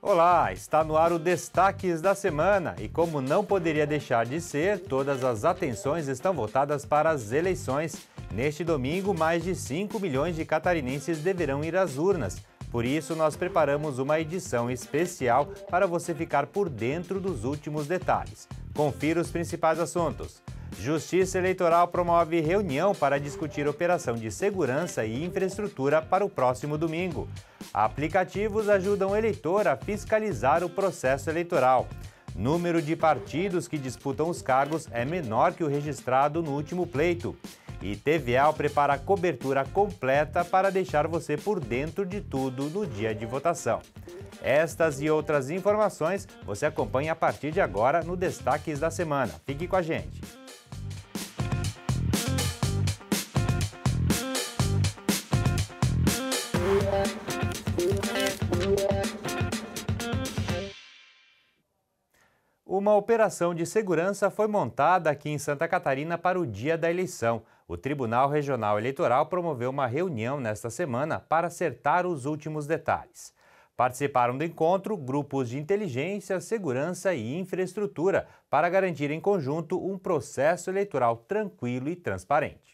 Olá, está no ar o Destaques da Semana e, como não poderia deixar de ser, todas as atenções estão voltadas para as eleições. Neste domingo, mais de 5 milhões de catarinenses deverão ir às urnas. Por isso, nós preparamos uma edição especial para você ficar por dentro dos últimos detalhes. Confira os principais assuntos. Justiça Eleitoral promove reunião para discutir operação de segurança e infraestrutura para o próximo domingo. Aplicativos ajudam o eleitor a fiscalizar o processo eleitoral. Número de partidos que disputam os cargos é menor que o registrado no último pleito. E TVAL prepara a cobertura completa para deixar você por dentro de tudo no dia de votação. Estas e outras informações você acompanha a partir de agora no Destaques da Semana. Fique com a gente. Uma operação de segurança foi montada aqui em Santa Catarina para o dia da eleição. O Tribunal Regional Eleitoral promoveu uma reunião nesta semana para acertar os últimos detalhes. Participaram do encontro grupos de inteligência, segurança e infraestrutura para garantir em conjunto um processo eleitoral tranquilo e transparente.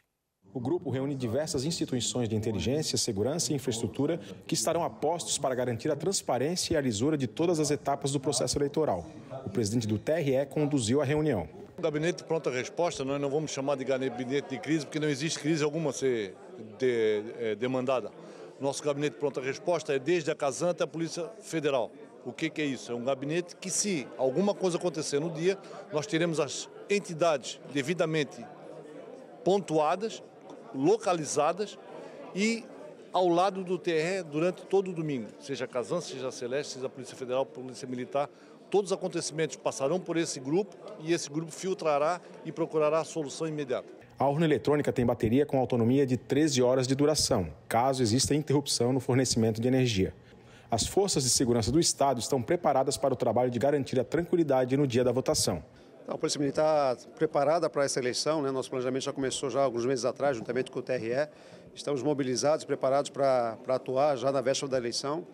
O grupo reúne diversas instituições de inteligência, segurança e infraestrutura que estarão a postos para garantir a transparência e a lisura de todas as etapas do processo eleitoral. O presidente do TRE conduziu a reunião. O gabinete de pronta resposta, nós não vamos chamar de gabinete de crise, porque não existe crise alguma a ser de, eh, demandada. Nosso gabinete de pronta resposta é desde a Casan até a Polícia Federal. O que, que é isso? É um gabinete que, se alguma coisa acontecer no dia, nós teremos as entidades devidamente pontuadas localizadas e ao lado do TRE durante todo o domingo, seja Casan, seja Celeste, seja a Polícia Federal, Polícia Militar, todos os acontecimentos passarão por esse grupo e esse grupo filtrará e procurará a solução imediata. A urna eletrônica tem bateria com autonomia de 13 horas de duração, caso exista interrupção no fornecimento de energia. As forças de segurança do Estado estão preparadas para o trabalho de garantir a tranquilidade no dia da votação. Tá, a Polícia Militar preparada para essa eleição, né? nosso planejamento já começou já alguns meses atrás, juntamente com o TRE. Estamos mobilizados, preparados para, para atuar já na véspera da eleição.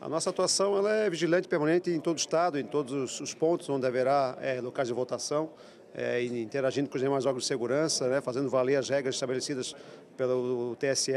A nossa atuação ela é vigilante permanente em todo o Estado, em todos os pontos onde haverá é, locais de votação, é, interagindo com os demais órgãos de segurança, né, fazendo valer as regras estabelecidas pelo TSE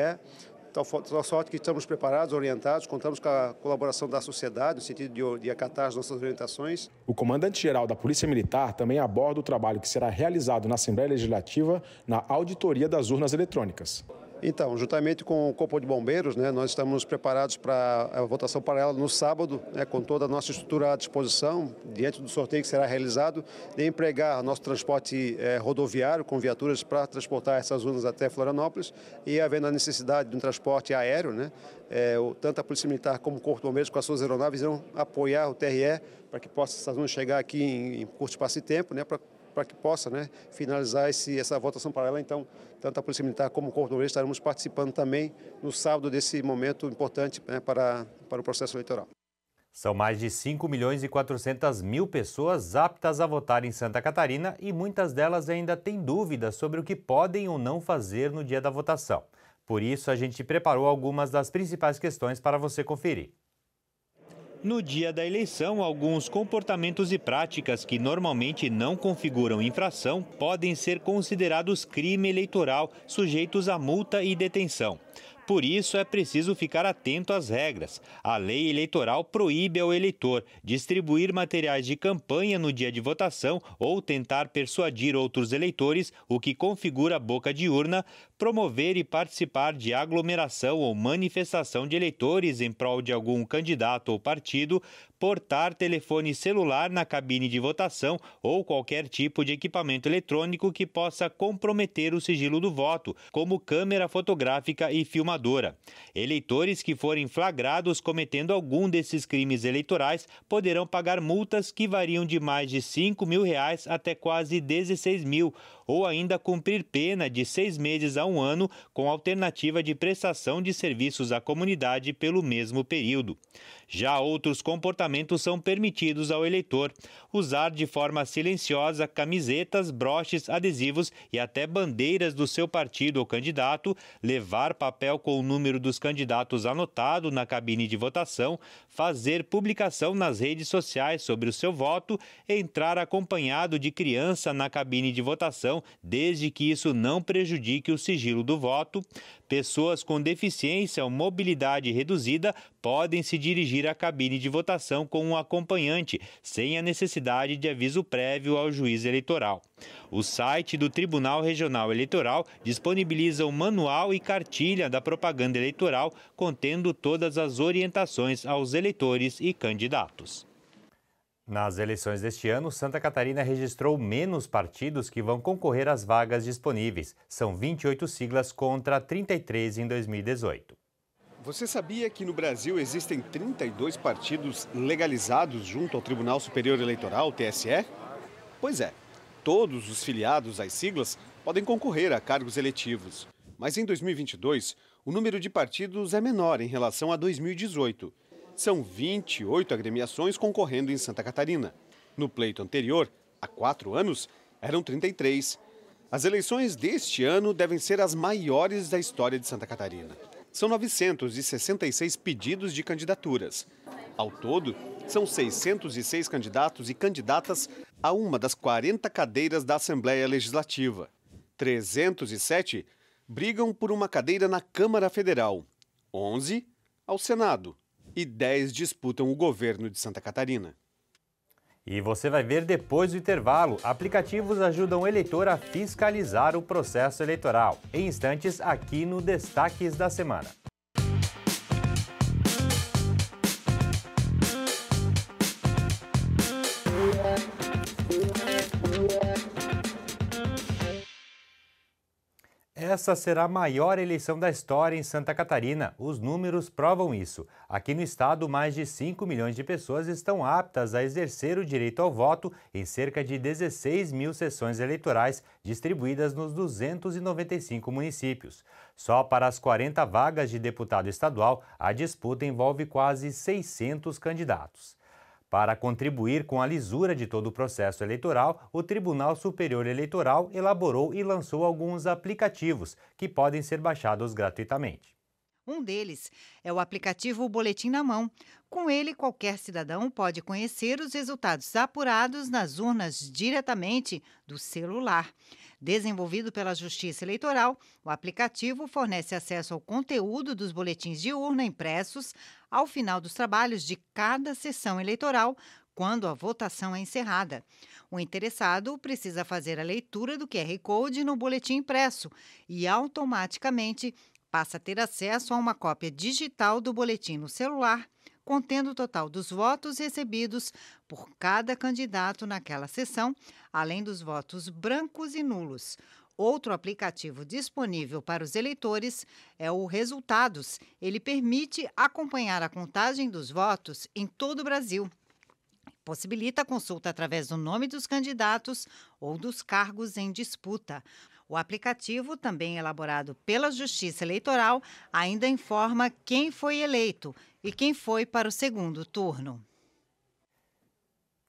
tal, tal sorte que estamos preparados, orientados, contamos com a colaboração da sociedade, no sentido de, de acatar as nossas orientações. O comandante-geral da Polícia Militar também aborda o trabalho que será realizado na Assembleia Legislativa na auditoria das urnas eletrônicas. Então, juntamente com o Corpo de Bombeiros, né, nós estamos preparados para a é, votação paralela no sábado, né, com toda a nossa estrutura à disposição, diante do sorteio que será realizado, de empregar nosso transporte é, rodoviário com viaturas para transportar essas urnas até Florianópolis e havendo a necessidade de um transporte aéreo, né, é, tanto a Polícia Militar como o Corpo de Bombeiros com as suas aeronaves irão apoiar o TRE para que possa essas urnas chegar aqui em, em curto espaço de tempo, né, para para que possa né, finalizar esse, essa votação paralela. Então, tanto a tá Polícia Militar como o Corpo de estaremos participando também no sábado desse momento importante né, para, para o processo eleitoral. São mais de 5 milhões e 400 mil pessoas aptas a votar em Santa Catarina e muitas delas ainda têm dúvidas sobre o que podem ou não fazer no dia da votação. Por isso, a gente preparou algumas das principais questões para você conferir no dia da eleição, alguns comportamentos e práticas que normalmente não configuram infração podem ser considerados crime eleitoral, sujeitos a multa e detenção. Por isso, é preciso ficar atento às regras. A lei eleitoral proíbe ao eleitor distribuir materiais de campanha no dia de votação ou tentar persuadir outros eleitores, o que configura boca de urna, promover e participar de aglomeração ou manifestação de eleitores em prol de algum candidato ou partido, portar telefone celular na cabine de votação ou qualquer tipo de equipamento eletrônico que possa comprometer o sigilo do voto, como câmera fotográfica e filmadora. Eleitores que forem flagrados cometendo algum desses crimes eleitorais poderão pagar multas que variam de mais de 5 mil reais até quase 16 mil, ou ainda cumprir pena de seis meses a um ano com alternativa de prestação de serviços à comunidade pelo mesmo período. Já outros comportamentos são permitidos ao eleitor: usar de forma silenciosa camisetas, broches, adesivos e até bandeiras do seu partido ou candidato, levar papel com o número dos candidatos anotado na cabine de votação, fazer publicação nas redes sociais sobre o seu voto, entrar acompanhado de criança na cabine de votação desde que isso não prejudique o sigilo do voto. Pessoas com deficiência ou mobilidade reduzida podem se dirigir à cabine de votação com um acompanhante, sem a necessidade de aviso prévio ao juiz eleitoral. O site do Tribunal Regional Eleitoral disponibiliza o um manual e cartilha da propaganda eleitoral, contendo todas as orientações aos eleitores e candidatos. Nas eleições deste ano, Santa Catarina registrou menos partidos que vão concorrer às vagas disponíveis. São 28 siglas contra 33 em 2018. Você sabia que no Brasil existem 32 partidos legalizados junto ao Tribunal Superior Eleitoral, TSE? Pois é, todos os filiados às siglas podem concorrer a cargos eletivos. Mas em 2022, o número de partidos é menor em relação a 2018. São 28 agremiações concorrendo em Santa Catarina. No pleito anterior, há quatro anos, eram 33. As eleições deste ano devem ser as maiores da história de Santa Catarina. São 966 pedidos de candidaturas. Ao todo, são 606 candidatos e candidatas a uma das 40 cadeiras da Assembleia Legislativa. 307 brigam por uma cadeira na Câmara Federal, 11 ao Senado e 10 disputam o governo de Santa Catarina. E você vai ver depois do intervalo. Aplicativos ajudam o eleitor a fiscalizar o processo eleitoral. Em instantes, aqui no Destaques da Semana. Essa será a maior eleição da história em Santa Catarina. Os números provam isso. Aqui no estado, mais de 5 milhões de pessoas estão aptas a exercer o direito ao voto em cerca de 16 mil sessões eleitorais distribuídas nos 295 municípios. Só para as 40 vagas de deputado estadual, a disputa envolve quase 600 candidatos. Para contribuir com a lisura de todo o processo eleitoral, o Tribunal Superior Eleitoral elaborou e lançou alguns aplicativos que podem ser baixados gratuitamente. Um deles é o aplicativo Boletim na Mão. Com ele, qualquer cidadão pode conhecer os resultados apurados nas urnas diretamente do celular. Desenvolvido pela Justiça Eleitoral, o aplicativo fornece acesso ao conteúdo dos boletins de urna impressos ao final dos trabalhos de cada sessão eleitoral, quando a votação é encerrada. O interessado precisa fazer a leitura do QR Code no boletim impresso e automaticamente passa a ter acesso a uma cópia digital do boletim no celular contendo o total dos votos recebidos por cada candidato naquela sessão, além dos votos brancos e nulos. Outro aplicativo disponível para os eleitores é o Resultados. Ele permite acompanhar a contagem dos votos em todo o Brasil. Possibilita a consulta através do nome dos candidatos ou dos cargos em disputa. O aplicativo, também elaborado pela Justiça Eleitoral, ainda informa quem foi eleito e quem foi para o segundo turno.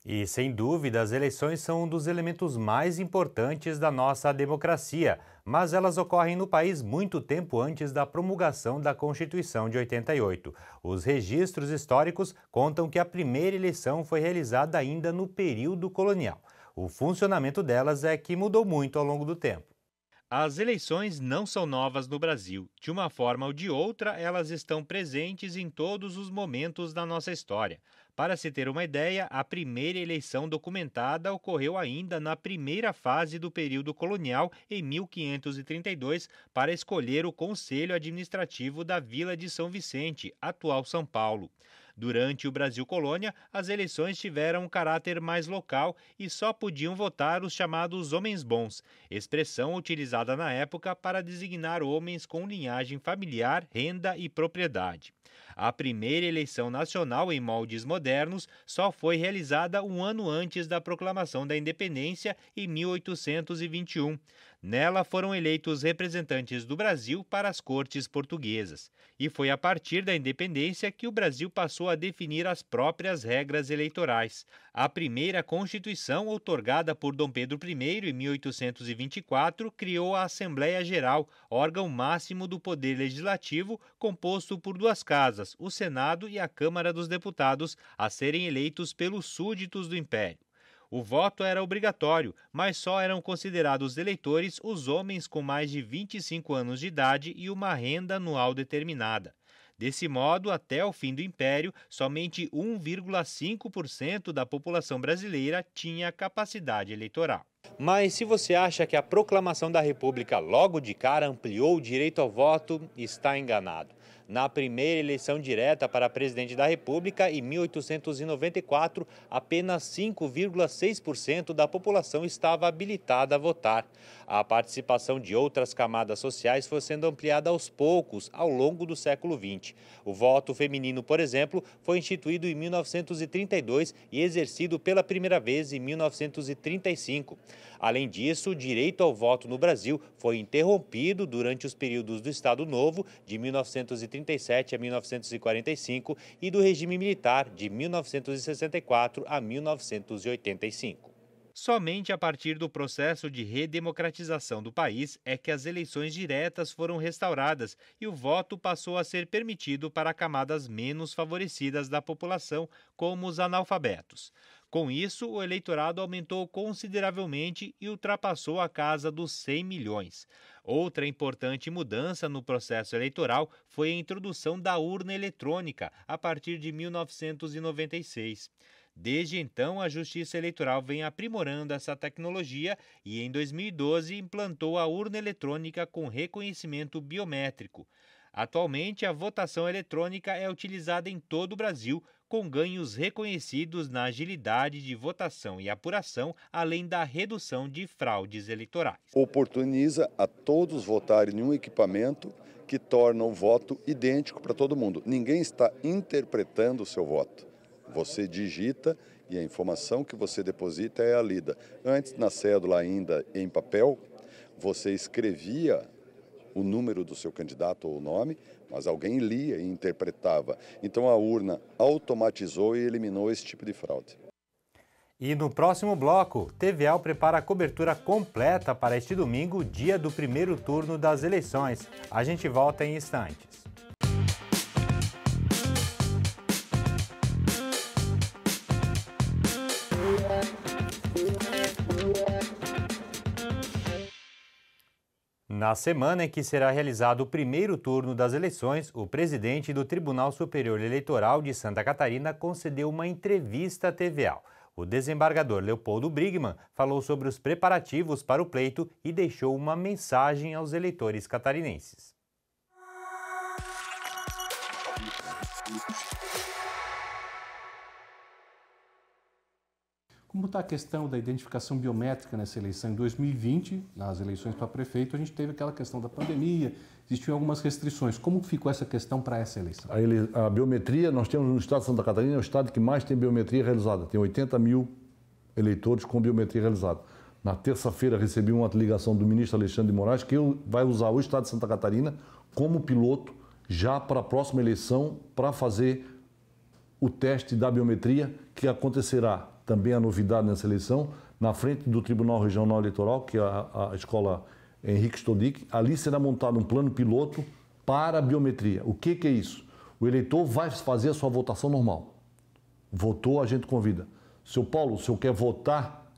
E sem dúvida, as eleições são um dos elementos mais importantes da nossa democracia, mas elas ocorrem no país muito tempo antes da promulgação da Constituição de 88. Os registros históricos contam que a primeira eleição foi realizada ainda no período colonial. O funcionamento delas é que mudou muito ao longo do tempo. As eleições não são novas no Brasil. De uma forma ou de outra, elas estão presentes em todos os momentos da nossa história. Para se ter uma ideia, a primeira eleição documentada ocorreu ainda na primeira fase do período colonial, em 1532, para escolher o Conselho Administrativo da Vila de São Vicente, atual São Paulo. Durante o Brasil Colônia, as eleições tiveram um caráter mais local e só podiam votar os chamados homens bons, expressão utilizada na época para designar homens com linhagem familiar, renda e propriedade. A primeira eleição nacional em moldes modernos só foi realizada um ano antes da proclamação da independência, em 1821. Nela foram eleitos representantes do Brasil para as cortes portuguesas. E foi a partir da independência que o Brasil passou a definir as próprias regras eleitorais. A primeira Constituição, outorgada por Dom Pedro I em 1824, criou a Assembleia Geral, órgão máximo do poder legislativo, composto por duas casas, o Senado e a Câmara dos Deputados, a serem eleitos pelos súditos do Império. O voto era obrigatório, mas só eram considerados eleitores os homens com mais de 25 anos de idade e uma renda anual determinada. Desse modo, até o fim do Império, somente 1,5% da população brasileira tinha capacidade eleitoral. Mas se você acha que a proclamação da República logo de cara ampliou o direito ao voto, está enganado. Na primeira eleição direta para presidente da República, em 1894, apenas 5,6% da população estava habilitada a votar. A participação de outras camadas sociais foi sendo ampliada aos poucos, ao longo do século XX. O voto feminino, por exemplo, foi instituído em 1932 e exercido pela primeira vez em 1935. Além disso, o direito ao voto no Brasil foi interrompido durante os períodos do Estado Novo, de 1935 1937 a 1945 e do regime militar de 1964 a 1985. Somente a partir do processo de redemocratização do país é que as eleições diretas foram restauradas e o voto passou a ser permitido para camadas menos favorecidas da população, como os analfabetos. Com isso, o eleitorado aumentou consideravelmente e ultrapassou a casa dos 100 milhões. Outra importante mudança no processo eleitoral foi a introdução da urna eletrônica a partir de 1996. Desde então, a Justiça Eleitoral vem aprimorando essa tecnologia e, em 2012, implantou a urna eletrônica com reconhecimento biométrico. Atualmente, a votação eletrônica é utilizada em todo o Brasil com ganhos reconhecidos na agilidade de votação e apuração, além da redução de fraudes eleitorais. Oportuniza a todos votarem em um equipamento que torna o voto idêntico para todo mundo. Ninguém está interpretando o seu voto. Você digita e a informação que você deposita é a lida. Antes, na cédula ainda em papel, você escrevia o número do seu candidato ou o nome, mas alguém lia e interpretava. Então a urna automatizou e eliminou esse tipo de fraude. E no próximo bloco, TVL prepara a cobertura completa para este domingo, dia do primeiro turno das eleições. A gente volta em instantes. Na semana em que será realizado o primeiro turno das eleições, o presidente do Tribunal Superior Eleitoral de Santa Catarina concedeu uma entrevista à TVA. O desembargador Leopoldo Brigman falou sobre os preparativos para o pleito e deixou uma mensagem aos eleitores catarinenses. Como está a questão da identificação biométrica nessa eleição? Em 2020, nas eleições para prefeito, a gente teve aquela questão da pandemia, existiam algumas restrições. Como ficou essa questão para essa eleição? A, ele... a, biometria, nós temos no estado de Santa Catarina, é o estado que mais tem biometria realizada. Tem 80 mil eleitores com biometria realizada. Na terça-feira recebi uma ligação do ministro Alexandre de Moraes que vai usar o estado de Santa Catarina como piloto já para a próxima eleição para fazer o teste da biometria que acontecerá também a novidade nessa eleição, na frente do Tribunal Regional Eleitoral, que é a, a escola Henrique Stodic, ali será montado um plano piloto para a biometria. O que, que é isso? O eleitor vai fazer a sua votação normal. Votou, a gente convida. Seu Paulo, o senhor quer votar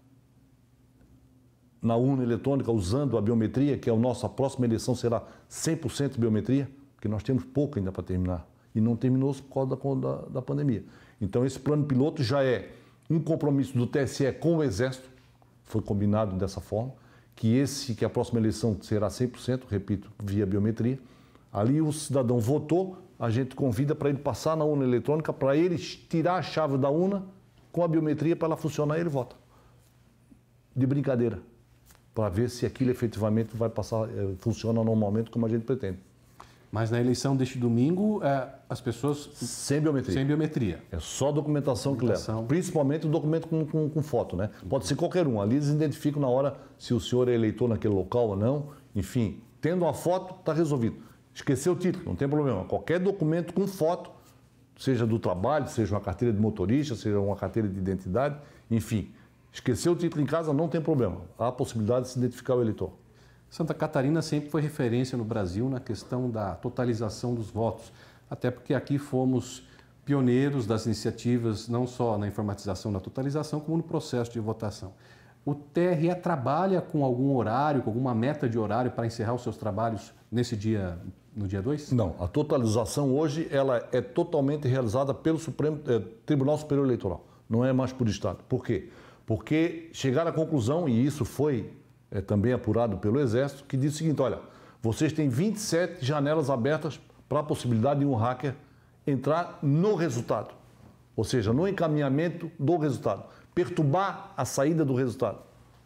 na urna eletrônica usando a biometria, que é a nossa próxima eleição será 100% biometria? Porque nós temos pouco ainda para terminar. E não terminou por causa da, da, da pandemia. Então, esse plano piloto já é um compromisso do TSE com o Exército, foi combinado dessa forma, que esse que a próxima eleição será 100%, repito, via biometria. Ali o cidadão votou, a gente convida para ele passar na urna eletrônica, para ele tirar a chave da urna com a biometria para ela funcionar e ele vota. De brincadeira, para ver se aquilo efetivamente vai passar, eh, funciona normalmente como a gente pretende. Mas na eleição deste domingo, é, as pessoas. Sem biometria. Sem biometria. É só documentação, documentação. que leva. Principalmente o documento com, com, com foto, né? Pode ser qualquer um. Ali eles identificam na hora se o senhor é eleitor naquele local ou não. Enfim, tendo uma foto, está resolvido. Esqueceu o título, não tem problema. Qualquer documento com foto, seja do trabalho, seja uma carteira de motorista, seja uma carteira de identidade, enfim. Esqueceu o título em casa, não tem problema. Há a possibilidade de se identificar o eleitor. Santa Catarina sempre foi referência no Brasil na questão da totalização dos votos, até porque aqui fomos pioneiros das iniciativas, não só na informatização da totalização, como no processo de votação. O TRE trabalha com algum horário, com alguma meta de horário para encerrar os seus trabalhos nesse dia, no dia 2? Não, a totalização hoje ela é totalmente realizada pelo Supremo eh, Tribunal Superior Eleitoral, não é mais por Estado. Por quê? Porque chegar à conclusão, e isso foi é, também apurado pelo Exército, que diz o seguinte: olha, vocês têm 27 janelas abertas para a possibilidade de um hacker entrar no resultado, ou seja, no encaminhamento do resultado, perturbar a saída do resultado.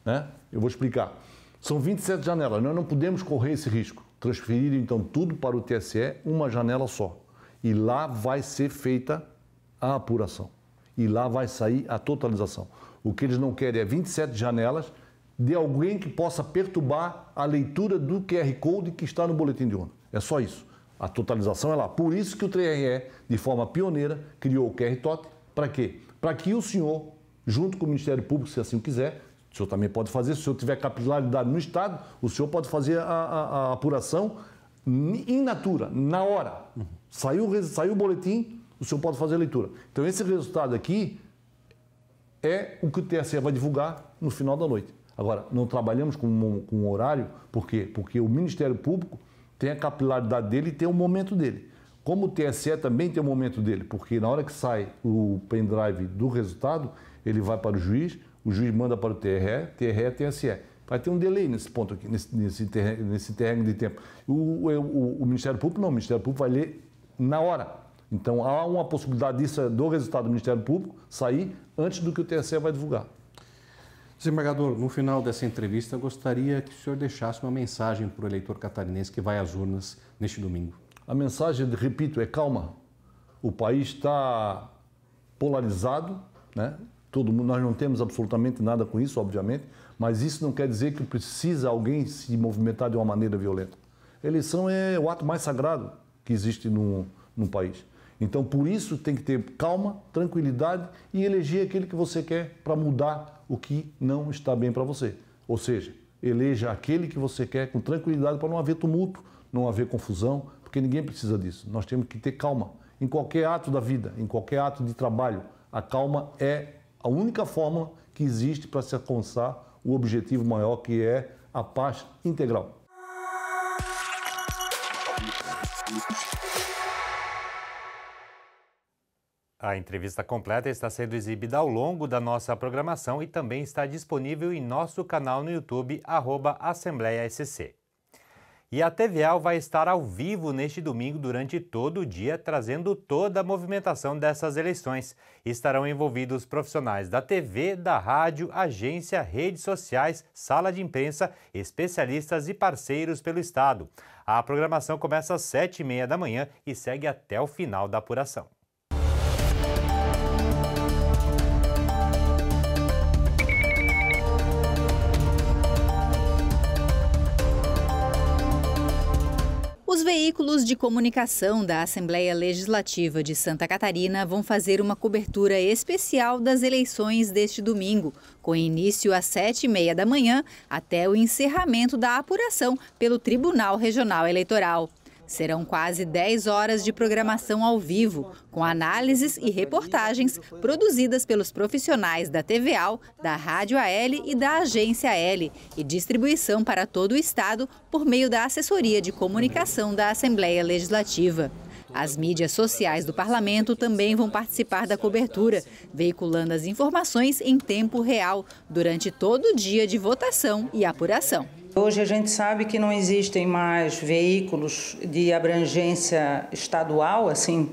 Né? Eu vou explicar. São 27 janelas, nós não podemos correr esse risco. Transferiram então tudo para o TSE, uma janela só. E lá vai ser feita a apuração. E lá vai sair a totalização. O que eles não querem é 27 janelas de alguém que possa perturbar a leitura do QR Code que está no boletim de urna. É só isso. A totalização é lá. Por isso que o TRE, de forma pioneira, criou o QR TOT. Para quê? Para que o senhor, junto com o Ministério Público, se assim quiser, o senhor também pode fazer, se o senhor tiver capilaridade no Estado, o senhor pode fazer a, a, a apuração in natura, na hora. Saiu, saiu o boletim, o senhor pode fazer a leitura. Então, esse resultado aqui é o que o TSE vai divulgar no final da noite. Agora, não trabalhamos com um, com um horário, por quê? Porque o Ministério Público tem a capilaridade dele e tem o momento dele. Como o TSE também tem o momento dele, porque na hora que sai o pendrive do resultado, ele vai para o juiz, o juiz manda para o TRE, TRE, TSE. Vai ter um delay nesse ponto aqui, nesse, nesse, nesse interregno de tempo. O, o, o Ministério Público não, o Ministério Público vai ler na hora. Então há uma possibilidade disso, do resultado do Ministério Público sair antes do que o TSE vai divulgar. Desembargador, no final dessa entrevista, gostaria que o senhor deixasse uma mensagem para o eleitor catarinense que vai às urnas neste domingo. A mensagem, repito, é calma. O país está polarizado, né? Todo mundo, nós não temos absolutamente nada com isso, obviamente, mas isso não quer dizer que precisa alguém se movimentar de uma maneira violenta. A eleição é o ato mais sagrado que existe num, num país. Então, por isso, tem que ter calma, tranquilidade e eleger aquele que você quer para mudar o que não está bem para você. Ou seja, eleja aquele que você quer com tranquilidade para não haver tumulto, não haver confusão, porque ninguém precisa disso. Nós temos que ter calma em qualquer ato da vida, em qualquer ato de trabalho. A calma é a única fórmula que existe para se alcançar o objetivo maior que é a paz integral. A entrevista completa está sendo exibida ao longo da nossa programação e também está disponível em nosso canal no YouTube, arroba Assembleia SC. E a TVAL vai estar ao vivo neste domingo durante todo o dia, trazendo toda a movimentação dessas eleições. Estarão envolvidos profissionais da TV, da rádio, agência, redes sociais, sala de imprensa, especialistas e parceiros pelo Estado. A programação começa às 7h30 da manhã e segue até o final da apuração. veículos de comunicação da Assembleia Legislativa de Santa Catarina vão fazer uma cobertura especial das eleições deste domingo, com início às sete e meia da manhã até o encerramento da apuração pelo Tribunal Regional Eleitoral. Serão quase 10 horas de programação ao vivo, com análises e reportagens produzidas pelos profissionais da TVAL, da Rádio AL e da Agência AL, e distribuição para todo o Estado por meio da assessoria de comunicação da Assembleia Legislativa. As mídias sociais do parlamento também vão participar da cobertura, veiculando as informações em tempo real durante todo o dia de votação e apuração. Hoje a gente sabe que não existem mais veículos de abrangência estadual, assim,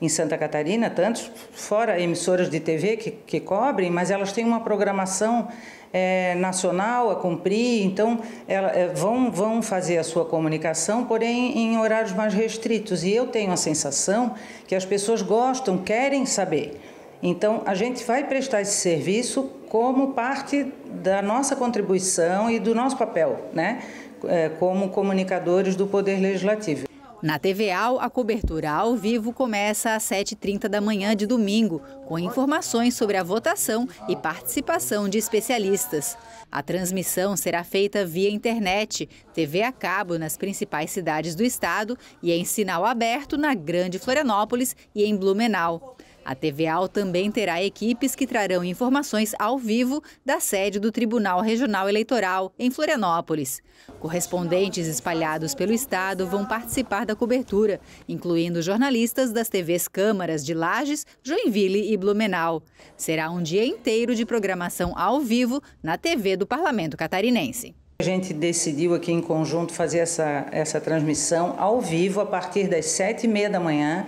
em Santa Catarina, tantos, fora emissoras de TV que, que cobrem, mas elas têm uma programação é, nacional a cumprir, então ela, é, vão, vão fazer a sua comunicação, porém em horários mais restritos. E eu tenho a sensação que as pessoas gostam, querem saber então, a gente vai prestar esse serviço como parte da nossa contribuição e do nosso papel, né? É, como comunicadores do Poder Legislativo. Na TVAL, a cobertura ao vivo começa às 7h30 da manhã de domingo, com informações sobre a votação e participação de especialistas. A transmissão será feita via internet, TV a cabo nas principais cidades do estado e em sinal aberto na Grande Florianópolis e em Blumenau. A TV Al também terá equipes que trarão informações ao vivo da sede do Tribunal Regional Eleitoral, em Florianópolis. Correspondentes espalhados pelo Estado vão participar da cobertura, incluindo jornalistas das TVs Câmaras de Lages, Joinville e Blumenau. Será um dia inteiro de programação ao vivo na TV do Parlamento Catarinense. A gente decidiu aqui em conjunto fazer essa, essa transmissão ao vivo a partir das sete e meia da manhã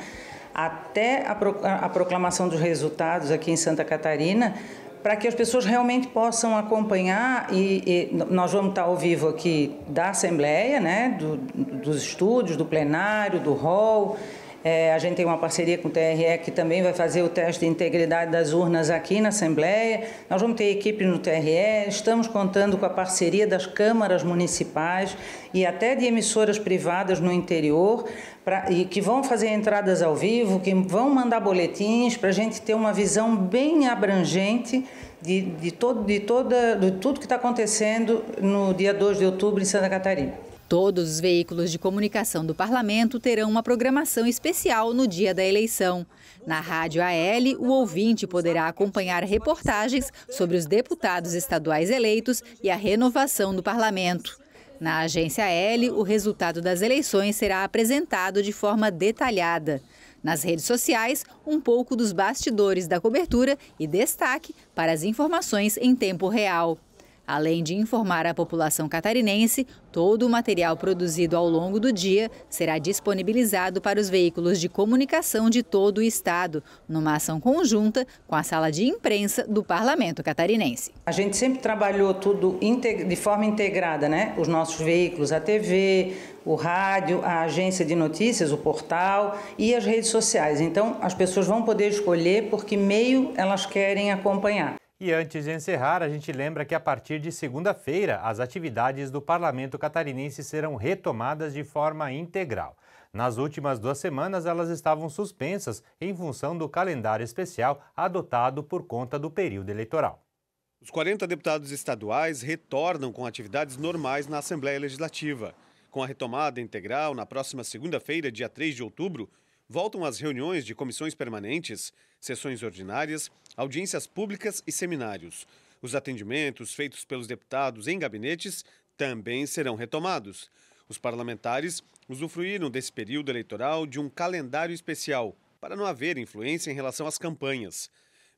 até a, pro, a proclamação dos resultados aqui em Santa Catarina, para que as pessoas realmente possam acompanhar e, e, nós vamos estar ao vivo aqui da Assembleia, né, do, dos estúdios, do plenário, do hall é, a gente tem uma parceria com o TRE que também vai fazer o teste de integridade das urnas aqui na Assembleia. Nós vamos ter equipe no TRE, estamos contando com a parceria das câmaras municipais e até de emissoras privadas no interior, pra, e que vão fazer entradas ao vivo, que vão mandar boletins para a gente ter uma visão bem abrangente de, de, todo, de, toda, de tudo que está acontecendo no dia 2 de outubro em Santa Catarina. Todos os veículos de comunicação do parlamento terão uma programação especial no dia da eleição. Na Rádio AL, o ouvinte poderá acompanhar reportagens sobre os deputados estaduais eleitos e a renovação do parlamento. Na agência L, o resultado das eleições será apresentado de forma detalhada. Nas redes sociais, um pouco dos bastidores da cobertura e destaque para as informações em tempo real. Além de informar a população catarinense, todo o material produzido ao longo do dia será disponibilizado para os veículos de comunicação de todo o Estado, numa ação conjunta com a sala de imprensa do Parlamento catarinense. A gente sempre trabalhou tudo de forma integrada, né? Os nossos veículos, a TV, o rádio, a agência de notícias, o portal e as redes sociais. Então, as pessoas vão poder escolher por que meio elas querem acompanhar. E antes de encerrar, a gente lembra que a partir de segunda-feira, as atividades do parlamento catarinense serão retomadas de forma integral. Nas últimas duas semanas, elas estavam suspensas em função do calendário especial adotado por conta do período eleitoral. Os 40 deputados estaduais retornam com atividades normais na Assembleia Legislativa. Com a retomada integral, na próxima segunda-feira, dia 3 de outubro, voltam as reuniões de comissões permanentes sessões ordinárias, audiências públicas e seminários. Os atendimentos feitos pelos deputados em gabinetes também serão retomados. Os parlamentares usufruíram desse período eleitoral de um calendário especial para não haver influência em relação às campanhas.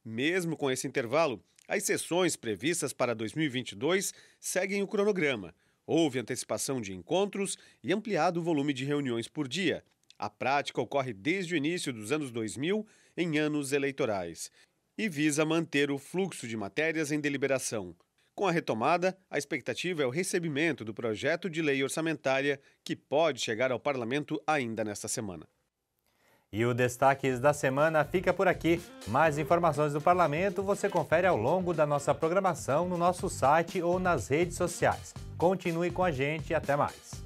Mesmo com esse intervalo, as sessões previstas para 2022 seguem o cronograma. Houve antecipação de encontros e ampliado o volume de reuniões por dia. A prática ocorre desde o início dos anos 2000 em anos eleitorais e visa manter o fluxo de matérias em deliberação. Com a retomada, a expectativa é o recebimento do projeto de lei orçamentária que pode chegar ao parlamento ainda nesta semana. E o Destaques da Semana fica por aqui. Mais informações do Parlamento você confere ao longo da nossa programação no nosso site ou nas redes sociais. Continue com a gente e até mais.